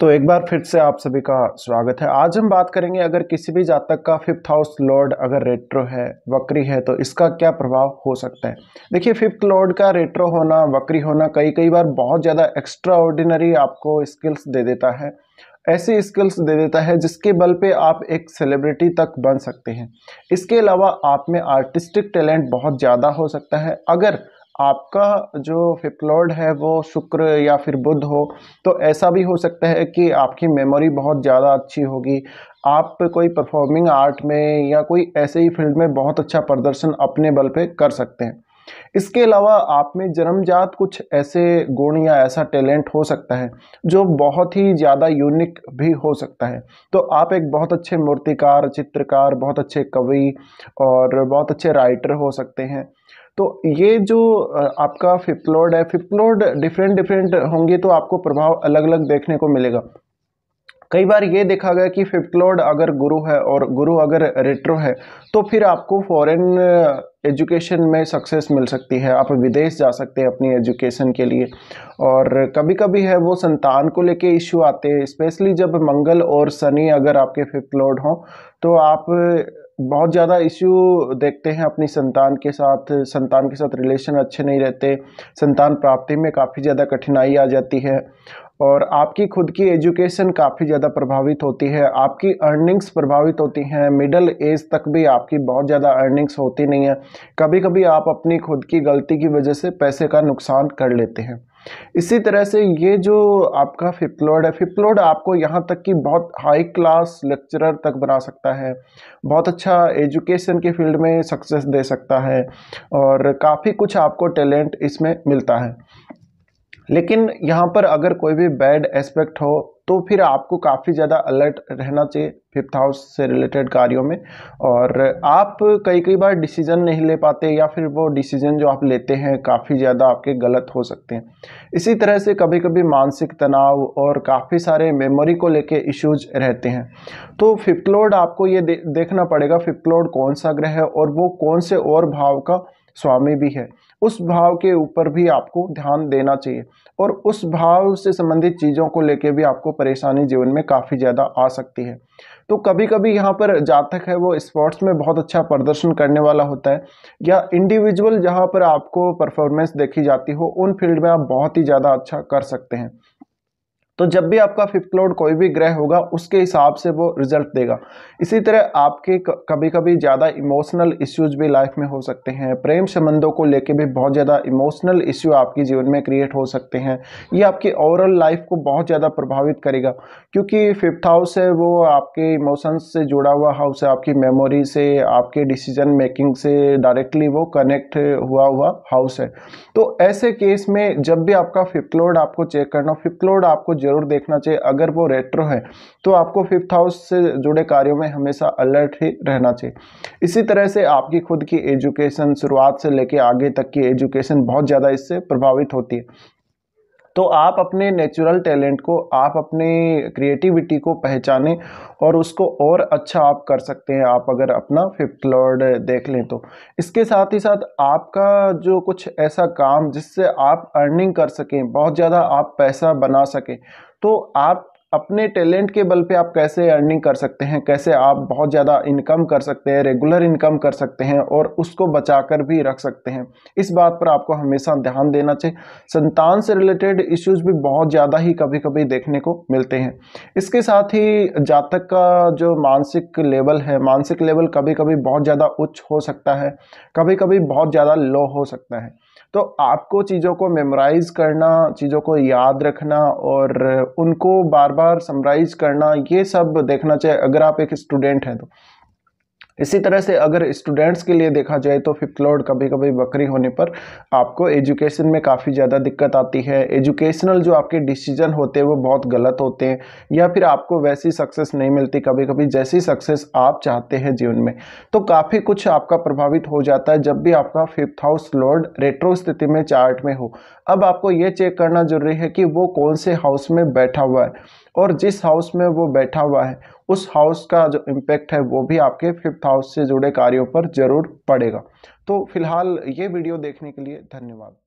तो एक बार फिर से आप सभी का स्वागत है आज हम बात करेंगे अगर किसी भी जातक का फिफ्थ हाउस लॉर्ड अगर रेट्रो है वक्री है तो इसका क्या प्रभाव हो सकता है देखिए फिफ्थ लॉर्ड का रेट्रो होना वक्री होना कई कई बार बहुत ज़्यादा एक्स्ट्रा ऑर्डिनरी आपको स्किल्स दे देता है ऐसी स्किल्स दे देता है जिसके बल पे आप एक सेलिब्रिटी तक बन सकते हैं इसके अलावा आप में आर्टिस्टिक टैलेंट बहुत ज़्यादा हो सकता है अगर आपका जो लॉर्ड है वो शुक्र या फिर बुध हो तो ऐसा भी हो सकता है कि आपकी मेमोरी बहुत ज़्यादा अच्छी होगी आप कोई परफॉर्मिंग आर्ट में या कोई ऐसे ही फील्ड में बहुत अच्छा प्रदर्शन अपने बल पे कर सकते हैं इसके अलावा आप में जन्मजात कुछ ऐसे गुण या ऐसा टैलेंट हो सकता है जो बहुत ही ज़्यादा यूनिक भी हो सकता है तो आप एक बहुत अच्छे मूर्तिकार चित्रकार बहुत अच्छे कवि और बहुत अच्छे राइटर हो सकते हैं तो ये जो आपका फिपलोड है फिपलोड डिफरेंट डिफरेंट होंगे तो आपको प्रभाव अलग अलग देखने को मिलेगा कई बार ये देखा गया कि लॉर्ड अगर गुरु है और गुरु अगर रेट्रो है तो फिर आपको फॉरेन एजुकेशन में सक्सेस मिल सकती है आप विदेश जा सकते हैं अपनी एजुकेशन के लिए और कभी कभी है वो संतान को लेके इशू आते हैं स्पेशली जब मंगल और शनि अगर आपके फिफ्थ लॉर्ड हों तो आप बहुत ज़्यादा इश्यू देखते हैं अपनी संतान के साथ संतान के साथ रिलेशन अच्छे नहीं रहते संतान प्राप्ति में काफ़ी ज़्यादा कठिनाई आ जाती है और आपकी खुद की एजुकेशन काफ़ी ज़्यादा प्रभावित होती है आपकी अर्निंग्स प्रभावित होती हैं मिडल एज तक भी आपकी बहुत ज़्यादा अर्निंग्स होती नहीं है कभी कभी आप अपनी खुद की गलती की वजह से पैसे का नुकसान कर लेते हैं इसी तरह से ये जो आपका फिपलोड है फिपलोड आपको यहाँ तक कि बहुत हाई क्लास लेक्चरर तक बना सकता है बहुत अच्छा एजुकेशन के फील्ड में सक्सेस दे सकता है और काफ़ी कुछ आपको टैलेंट इसमें मिलता है लेकिन यहाँ पर अगर कोई भी बैड एस्पेक्ट हो तो फिर आपको काफ़ी ज़्यादा अलर्ट रहना चाहिए फिफ्थ हाउस से रिलेटेड कार्यों में और आप कई कई बार डिसीज़न नहीं ले पाते या फिर वो डिसीज़न जो आप लेते हैं काफ़ी ज़्यादा आपके गलत हो सकते हैं इसी तरह से कभी कभी मानसिक तनाव और काफ़ी सारे मेमोरी को लेके इश्यूज रहते हैं तो फिफ्थ लोड आपको ये दे, देखना पड़ेगा फिफ्थ लोड कौन सा ग्रह है और वो कौन से और भाव का स्वामी भी है उस भाव के ऊपर भी आपको ध्यान देना चाहिए और उस भाव से संबंधित चीज़ों को लेके भी आपको परेशानी जीवन में काफ़ी ज़्यादा आ सकती है तो कभी कभी यहाँ पर जातक है वो स्पोर्ट्स में बहुत अच्छा प्रदर्शन करने वाला होता है या इंडिविजुअल जहाँ पर आपको परफॉर्मेंस देखी जाती हो उन फील्ड में आप बहुत ही ज़्यादा अच्छा कर सकते हैं तो जब भी आपका फिफ्थ लॉर्ड कोई भी ग्रह होगा उसके हिसाब से वो रिजल्ट देगा इसी तरह आपके कभी कभी ज़्यादा इमोशनल इश्यूज भी लाइफ में हो सकते हैं प्रेम संबंधों को लेके भी बहुत ज़्यादा इमोशनल इश्यू आपके जीवन में क्रिएट हो सकते हैं ये आपकी ओवरऑल लाइफ को बहुत ज़्यादा प्रभावित करेगा क्योंकि फिफ्थ हाउस है वो आपके इमोशंस से जुड़ा हुआ हाउस है आपकी मेमोरी से आपके डिसीजन मेकिंग से डायरेक्टली वो कनेक्ट हुआ हुआ हाउस है तो ऐसे केस में जब भी आपका फिफ्थ लॉर्ड आपको चेक करना फिफ्थ लॉर्ड आपको जरूर देखना चाहिए अगर वो रेट्रो है तो आपको फिफ्थ हाउस से जुड़े कार्यों में हमेशा अलर्ट ही रहना चाहिए इसी तरह से आपकी खुद की एजुकेशन शुरुआत से लेके आगे तक की एजुकेशन बहुत ज़्यादा इससे प्रभावित होती है तो आप अपने नेचुरल टैलेंट को आप अपने क्रिएटिविटी को पहचानें और उसको और अच्छा आप कर सकते हैं आप अगर अपना फिफ्थ लॉर्ड देख लें तो इसके साथ ही साथ आपका जो कुछ ऐसा काम जिससे आप अर्निंग कर सकें बहुत ज़्यादा आप पैसा बना सकें तो आप अपने टैलेंट के बल पे आप कैसे अर्निंग कर सकते हैं कैसे आप बहुत ज़्यादा इनकम कर सकते हैं रेगुलर इनकम कर सकते हैं और उसको बचा कर भी रख सकते हैं इस बात पर आपको हमेशा ध्यान देना चाहिए संतान से रिलेटेड इश्यूज भी बहुत ज़्यादा ही कभी कभी देखने को मिलते हैं इसके साथ ही जातक का जो मानसिक लेवल है मानसिक लेवल कभी कभी बहुत ज़्यादा उच्च हो सकता है कभी कभी बहुत ज़्यादा लो हो सकता है तो आपको चीज़ों को मेमोराइज़ करना चीज़ों को याद रखना और उनको बार बार समराइज़ करना ये सब देखना चाहिए अगर आप एक स्टूडेंट हैं तो इसी तरह से अगर स्टूडेंट्स के लिए देखा जाए तो फिफ्थ लॉर्ड कभी कभी बकरी होने पर आपको एजुकेशन में काफ़ी ज़्यादा दिक्कत आती है एजुकेशनल जो आपके डिसीजन होते हैं वो बहुत गलत होते हैं या फिर आपको वैसी सक्सेस नहीं मिलती कभी कभी जैसी सक्सेस आप चाहते हैं जीवन में तो काफ़ी कुछ आपका प्रभावित हो जाता है जब भी आपका फिफ्थ हाउस लॉर्ड रेट्रो स्थिति में चार्ट में हो अब आपको ये चेक करना जरूरी है कि वो कौन से हाउस में बैठा हुआ है और जिस हाउस में वो बैठा हुआ है उस हाउस का जो इम्पैक्ट है वो भी आपके फिफ्थ हाउस से जुड़े कार्यों पर जरूर पड़ेगा तो फिलहाल ये वीडियो देखने के लिए धन्यवाद